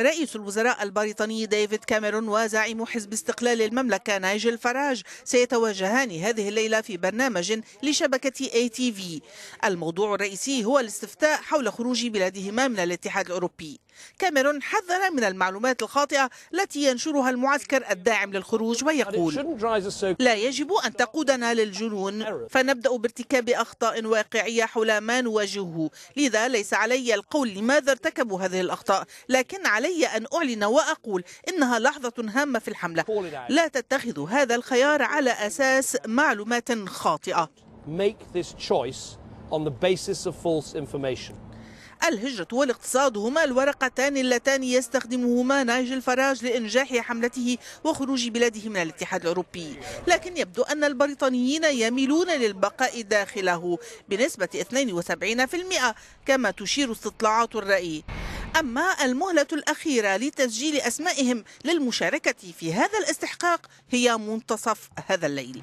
رئيس الوزراء البريطاني ديفيد كاميرون وزعيم حزب استقلال المملكة نايجل فراج سيتواجهان هذه الليلة في برنامج لشبكة اي تي في الموضوع الرئيسي هو الاستفتاء حول خروج بلادهما من الاتحاد الأوروبي كاميرون حذر من المعلومات الخاطئة التي ينشرها المعسكر الداعم للخروج ويقول لا يجب أن تقودنا للجنون فنبدأ بارتكاب أخطاء واقعية حول ما نواجهه لذا ليس علي القول لماذا ارتكبوا هذه الأخطاء لكن علي علي أن أعلن وأقول إنها لحظة هامة في الحملة لا تتخذوا هذا الخيار على أساس معلومات خاطئة الهجرة والاقتصاد هما الورقتان اللتان يستخدمهما نايجل الفراج لإنجاح حملته وخروج بلاده من الاتحاد الأوروبي لكن يبدو أن البريطانيين يميلون للبقاء داخله بنسبة 72% كما تشير استطلاعات الرأي أما المهلة الأخيرة لتسجيل أسمائهم للمشاركة في هذا الاستحقاق هي منتصف هذا الليل